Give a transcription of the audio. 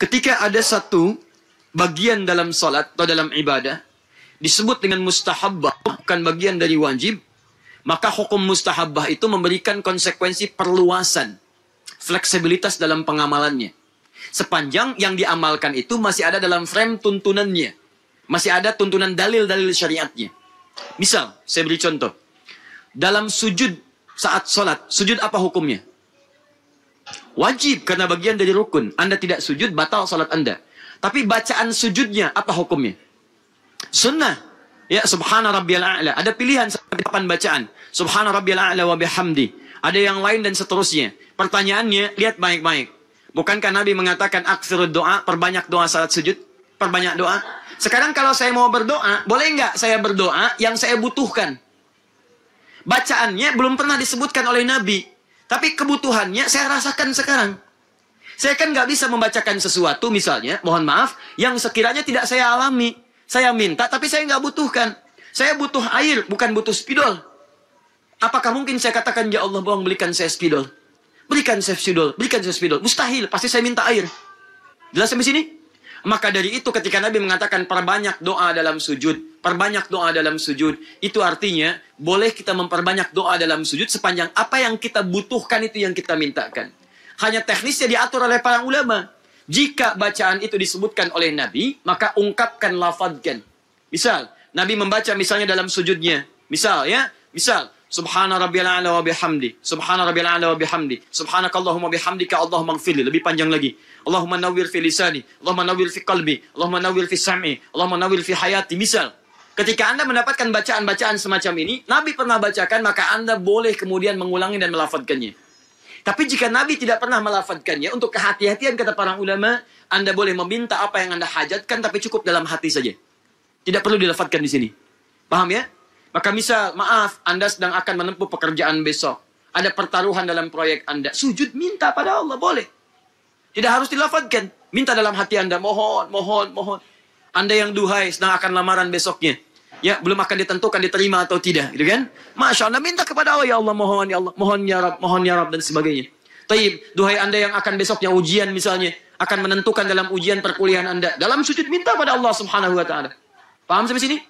Ketika ada satu bagian dalam salat atau dalam ibadah disebut dengan mustahabbah, bukan bagian dari wajib, maka hukum mustahabbah itu memberikan konsekuensi perluasan, fleksibilitas dalam pengamalannya. Sepanjang yang diamalkan itu masih ada dalam frame tuntunannya. Masih ada tuntunan dalil-dalil syariatnya. Misal, saya beri contoh. Dalam sujud saat sholat, sujud apa hukumnya? Wajib karena bagian dari rukun. Anda tidak sujud, batal salat Anda. Tapi bacaan sujudnya, apa hukumnya? Sunnah. Ya, subhana rabbiyal a'la. Ada pilihan sampai 8 bacaan. Subhana rabbiyal a'la wa bihamdi. Ada yang lain dan seterusnya. Pertanyaannya, lihat baik-baik. Bukankah Nabi mengatakan aksirud doa, perbanyak doa salat sujud? Perbanyak doa? Sekarang kalau saya mau berdoa, boleh nggak saya berdoa yang saya butuhkan? Bacaannya belum pernah disebutkan oleh Nabi. Tapi kebutuhannya saya rasakan sekarang. Saya kan nggak bisa membacakan sesuatu misalnya, mohon maaf, yang sekiranya tidak saya alami. Saya minta, tapi saya nggak butuhkan. Saya butuh air, bukan butuh spidol. Apakah mungkin saya katakan, ya Allah, bohong, belikan saya spidol. berikan saya spidol, berikan saya spidol. Mustahil, pasti saya minta air. Jelas sampai sini? Maka dari itu ketika Nabi mengatakan perbanyak doa dalam sujud. Perbanyak doa dalam sujud. Itu artinya boleh kita memperbanyak doa dalam sujud sepanjang apa yang kita butuhkan itu yang kita mintakan. Hanya teknisnya diatur oleh para ulama. Jika bacaan itu disebutkan oleh Nabi, maka ungkapkan lafadkan. Misal, Nabi membaca misalnya dalam sujudnya. Misal ya, misal Subhana rabbiyal a'la wa bihamdi. Subhana rabbiyal a'la wa bihamdi. Subhanakallahumma bihamdika Allahumma gfirli. Lebih panjang lagi. Allahumma nawwir fi lisani, Allahumma nawwir fi qalbi, Allahumma nawwir fi sam'i, Allahumma nawwir fi hayati. Misal, Ketika Anda mendapatkan bacaan-bacaan semacam ini, Nabi pernah bacakan, maka Anda boleh kemudian mengulangi dan melafatkannya Tapi jika Nabi tidak pernah melafatkannya untuk kehati-hatian kata para ulama, Anda boleh meminta apa yang Anda hajatkan, tapi cukup dalam hati saja. Tidak perlu dilafatkan di sini. Paham ya? Maka misal, maaf, Anda sedang akan menempuh pekerjaan besok. Ada pertaruhan dalam proyek Anda. Sujud minta pada Allah, boleh. Tidak harus dilafatkan. Minta dalam hati Anda, mohon, mohon, mohon. Anda yang duhai sedang akan lamaran besoknya. Ya, belum akan ditentukan diterima atau tidak, gitu kan? Masya Allah, minta kepada Allah, ya Allah, mohon ya Allah, mohon ya Rab, mohon ya Rab, dan sebagainya. Tapi duhai Anda yang akan besoknya ujian misalnya, akan menentukan dalam ujian perkuliahan Anda. Dalam sujud minta pada Allah subhanahu wa ta'ala. Paham sampai sini?